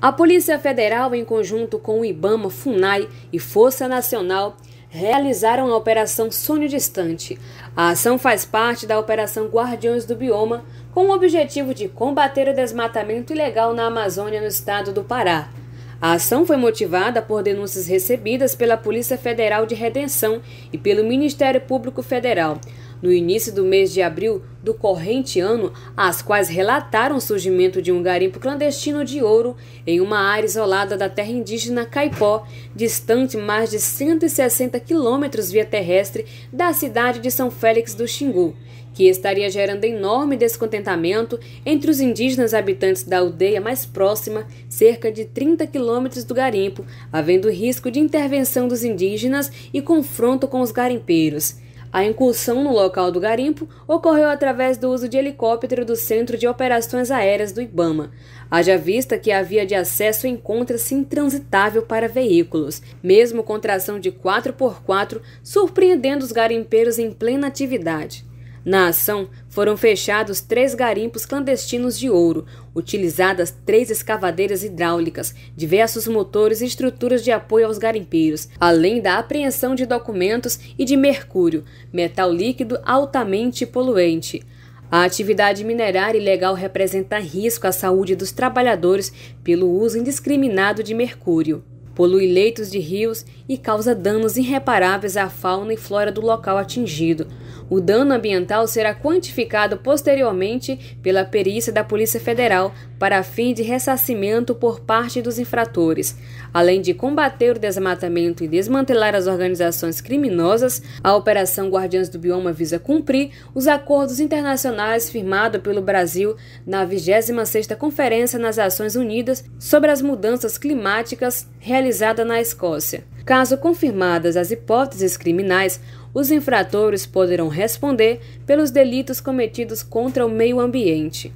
A Polícia Federal, em conjunto com o IBAMA, FUNAI e Força Nacional, realizaram a Operação Sonho Distante. A ação faz parte da Operação Guardiões do Bioma, com o objetivo de combater o desmatamento ilegal na Amazônia, no estado do Pará. A ação foi motivada por denúncias recebidas pela Polícia Federal de Redenção e pelo Ministério Público Federal, no início do mês de abril do corrente ano, as quais relataram o surgimento de um garimpo clandestino de ouro em uma área isolada da terra indígena Caipó, distante mais de 160 quilômetros via terrestre da cidade de São Félix do Xingu, que estaria gerando enorme descontentamento entre os indígenas habitantes da aldeia mais próxima, cerca de 30 quilômetros do garimpo, havendo risco de intervenção dos indígenas e confronto com os garimpeiros. A incursão no local do garimpo ocorreu através do uso de helicóptero do Centro de Operações Aéreas do Ibama. Haja vista que a via de acesso encontra-se intransitável para veículos, mesmo com tração de 4x4, surpreendendo os garimpeiros em plena atividade. Na ação, foram fechados três garimpos clandestinos de ouro, utilizadas três escavadeiras hidráulicas, diversos motores e estruturas de apoio aos garimpeiros, além da apreensão de documentos e de mercúrio, metal líquido altamente poluente. A atividade minerária ilegal representa risco à saúde dos trabalhadores pelo uso indiscriminado de mercúrio polui leitos de rios e causa danos irreparáveis à fauna e flora do local atingido, o dano ambiental será quantificado posteriormente pela perícia da Polícia Federal para fim de ressarcimento por parte dos infratores. Além de combater o desmatamento e desmantelar as organizações criminosas, a Operação Guardiões do Bioma visa cumprir os acordos internacionais firmados pelo Brasil na 26ª Conferência nas Nações Unidas sobre as Mudanças Climáticas realizada na Escócia. Caso confirmadas as hipóteses criminais, os infratores poderão responder pelos delitos cometidos contra o meio ambiente.